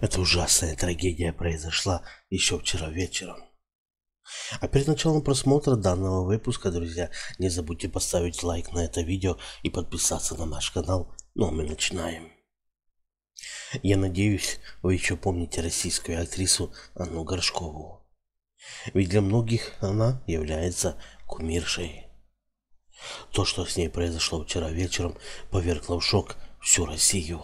Эта ужасная трагедия произошла еще вчера вечером. А перед началом просмотра данного выпуска, друзья, не забудьте поставить лайк на это видео и подписаться на наш канал. Ну а мы начинаем. Я надеюсь, вы еще помните российскую актрису Анну Горшкову. Ведь для многих она является кумиршей. То, что с ней произошло вчера вечером, повергло в шок всю Россию.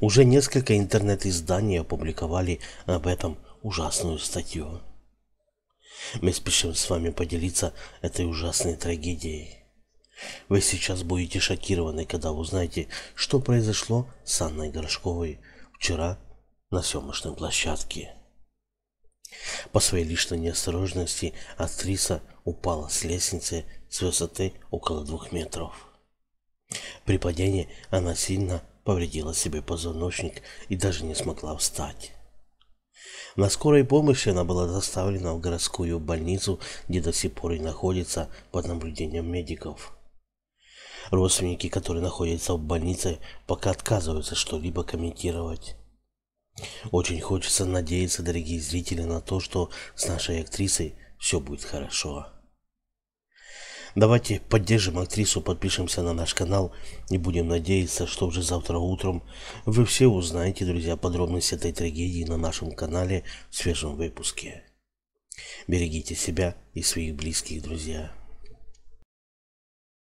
Уже несколько интернет-изданий опубликовали об этом ужасную статью. Мы спешим с вами поделиться этой ужасной трагедией. Вы сейчас будете шокированы, когда узнаете, что произошло с Анной Горшковой вчера на съемочной площадке. По своей личной неосторожности актриса упала с лестницы с высоты около двух метров. При падении она сильно повредила себе позвоночник и даже не смогла встать. На скорой помощи она была доставлена в городскую больницу, где до сих пор и находится под наблюдением медиков. Родственники, которые находятся в больнице, пока отказываются что-либо комментировать. Очень хочется надеяться, дорогие зрители, на то, что с нашей актрисой все будет хорошо. Давайте поддержим актрису, подпишемся на наш канал и будем надеяться, что уже завтра утром вы все узнаете, друзья, подробности этой трагедии на нашем канале в свежем выпуске. Берегите себя и своих близких, друзья.